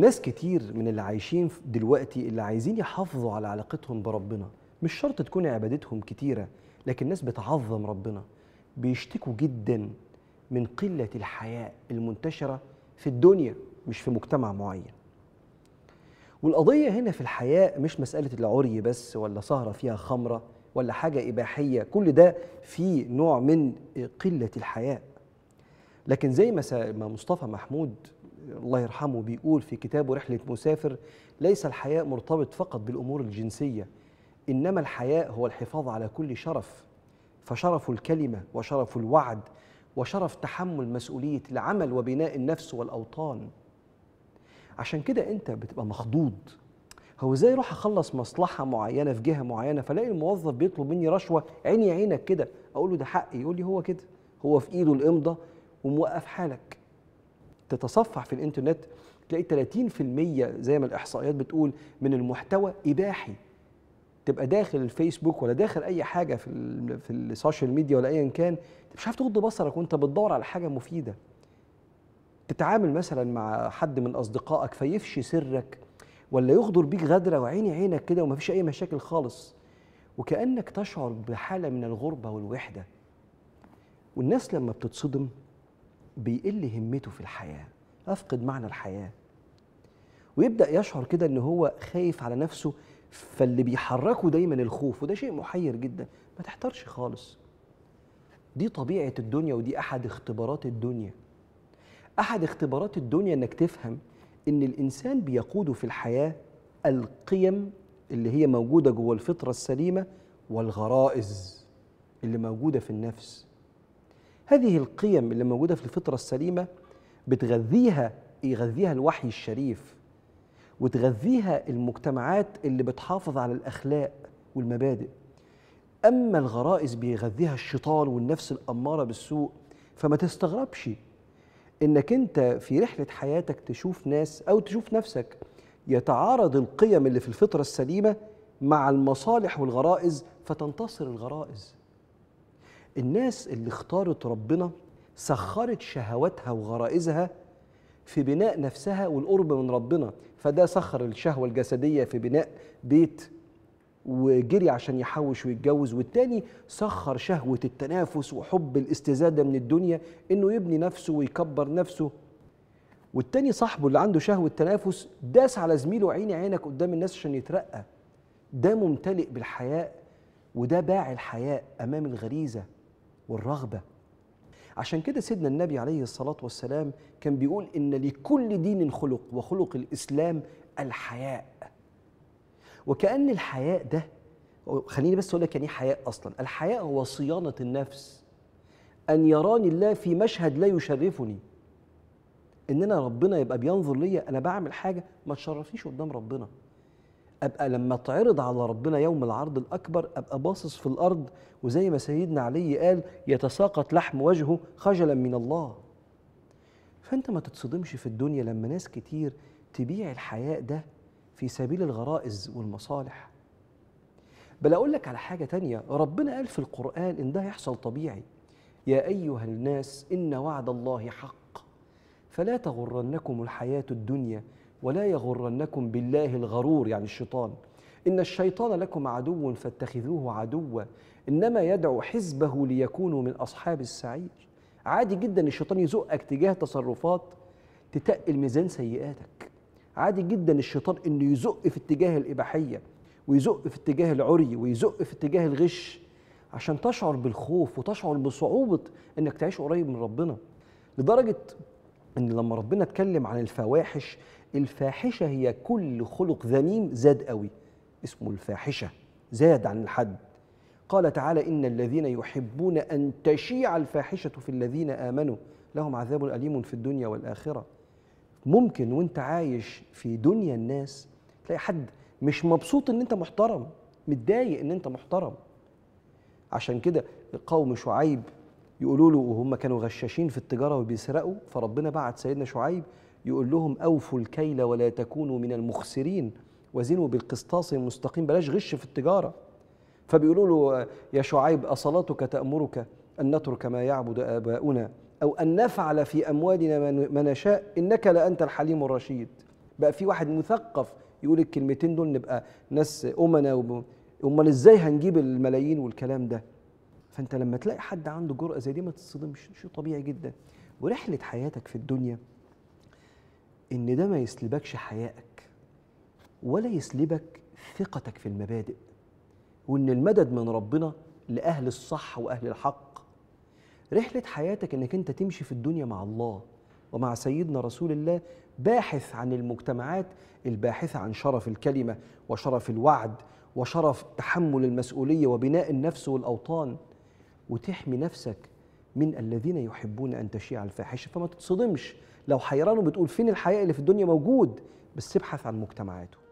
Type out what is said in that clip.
ناس كتير من اللي عايشين دلوقتي اللي عايزين يحافظوا على علاقتهم بربنا مش شرط تكون عبادتهم كتيرة لكن ناس بتعظم ربنا بيشتكوا جدا من قلة الحياء المنتشرة في الدنيا مش في مجتمع معين والقضية هنا في الحياء مش مسألة العري بس ولا سهرة فيها خمرة ولا حاجة إباحية كل ده في نوع من قلة الحياء لكن زي ما مصطفى محمود الله يرحمه بيقول في كتابه رحلة مسافر ليس الحياء مرتبط فقط بالأمور الجنسية إنما الحياء هو الحفاظ على كل شرف فشرف الكلمة وشرف الوعد وشرف تحمل مسؤولية العمل وبناء النفس والأوطان عشان كده أنت بتبقى مخضوض هو ازاي اروح اخلص مصلحه معينه في جهه معينه فلاقي الموظف بيطلب مني رشوه عيني عينك كده اقول له ده حقي يقول لي هو كده هو في ايده الامضه وموقف حالك تتصفح في الانترنت تلاقي 30% زي ما الاحصائيات بتقول من المحتوى اباحي تبقى داخل الفيسبوك ولا داخل اي حاجه في الـ في السوشيال ميديا ولا ايا كان مش عارف تغض بصرك وانت بتدور على حاجه مفيده تتعامل مثلا مع حد من اصدقائك فيفشي سرك ولا يغدر بيك غدره وعيني عينك كده ومفيش اي مشاكل خالص وكانك تشعر بحاله من الغربه والوحده والناس لما بتتصدم بيقل همته في الحياه افقد معنى الحياه ويبدا يشعر كده ان هو خايف على نفسه فاللي بيحركه دايما الخوف وده شيء محير جدا ما تحتارش خالص دي طبيعه الدنيا ودي احد اختبارات الدنيا احد اختبارات الدنيا انك تفهم ان الانسان بيقوده في الحياه القيم اللي هي موجوده جوه الفطره السليمه والغرائز اللي موجوده في النفس هذه القيم اللي موجودة في الفطرة السليمة بتغذيها يغذيها الوحي الشريف وتغذيها المجتمعات اللي بتحافظ على الأخلاق والمبادئ أما الغرائز بيغذيها الشيطان والنفس الأمارة بالسوء فما تستغربش إنك أنت في رحلة حياتك تشوف ناس أو تشوف نفسك يتعارض القيم اللي في الفطرة السليمة مع المصالح والغرائز فتنتصر الغرائز الناس اللي اختارت ربنا سخرت شهواتها وغرائزها في بناء نفسها والقرب من ربنا فده سخر الشهوة الجسدية في بناء بيت وجري عشان يحوش ويتجوز والتاني سخر شهوة التنافس وحب الاستزادة من الدنيا انه يبني نفسه ويكبر نفسه والتاني صاحبه اللي عنده شهوة تنافس داس على زميله عيني عينك قدام الناس عشان يترقى ده ممتلئ بالحياء وده باع الحياء امام الغريزة والرغبة عشان كده سيدنا النبي عليه الصلاة والسلام كان بيقول إن لكل دين خلق وخلق الإسلام الحياء وكأن الحياء ده خليني بس أقول لك يعني إيه حياء أصلا الحياء هو صيانة النفس أن يراني الله في مشهد لا يشرفني إن أنا ربنا يبقى بينظر ليا أنا بعمل حاجة ما تشرفنيش قدام ربنا ابقى لما اتعرض على ربنا يوم العرض الاكبر ابقى باصص في الارض وزي ما سيدنا علي قال يتساقط لحم وجهه خجلا من الله فانت ما تتصدمش في الدنيا لما ناس كتير تبيع الحياء ده في سبيل الغرائز والمصالح بل اقول لك على حاجه تانية ربنا قال في القران ان ده يحصل طبيعي يا ايها الناس ان وعد الله حق فلا تغرنكم الحياه الدنيا ولا يغرنكم بالله الغرور يعني الشيطان إن الشيطان لكم عدو فاتخذوه عدوا إنما يدعو حزبه ليكونوا من أصحاب السعير عادي جدا الشيطان يزقك تجاه تصرفات تتقل ميزان سيئاتك عادي جدا الشيطان انه يزق في اتجاه الاباحيه ويزق في اتجاه العري ويزق في اتجاه الغش عشان تشعر بالخوف وتشعر بصعوبه انك تعيش قريب من ربنا لدرجه ان لما ربنا اتكلم عن الفواحش الفاحشه هي كل خلق ذميم زاد قوي اسمه الفاحشه زاد عن الحد قال تعالى ان الذين يحبون ان تشيع الفاحشه في الذين امنوا لهم عذاب اليم في الدنيا والاخره ممكن وانت عايش في دنيا الناس تلاقي حد مش مبسوط ان انت محترم متضايق ان انت محترم عشان كده قوم شعيب يقولوا له وهم كانوا غشاشين في التجاره وبيسرقوا فربنا بعت سيدنا شعيب يقول لهم أوفوا الكيل ولا تكونوا من المخسرين وزنوا بالقسطاس المستقيم بلاش غش في التجارة فبيقولوا له يا شعيب أصلاتك تأمرك أن نترك ما يعبد آباؤنا أو أن نفعل في أموالنا ما نشاء إنك لأنت الحليم الرشيد بقى في واحد مثقف يقول الكلمتين دول نبقى ناس أمنا أمال إزاي هنجيب الملايين والكلام ده فأنت لما تلاقي حد عنده جرأة زي دي ما تصدمش شيء طبيعي جدا ورحلة حياتك في الدنيا ان ده ما يسلبكش حيائك ولا يسلبك ثقتك في المبادئ وان المدد من ربنا لاهل الصح واهل الحق رحله حياتك انك انت تمشي في الدنيا مع الله ومع سيدنا رسول الله باحث عن المجتمعات الباحثه عن شرف الكلمه وشرف الوعد وشرف تحمل المسؤوليه وبناء النفس والاوطان وتحمي نفسك من الذين يحبون أن تشيع الفاحشة فما تتصدمش لو حيرانه بتقول فين الحقيقة اللي في الدنيا موجود بس ابحث عن مجتمعاته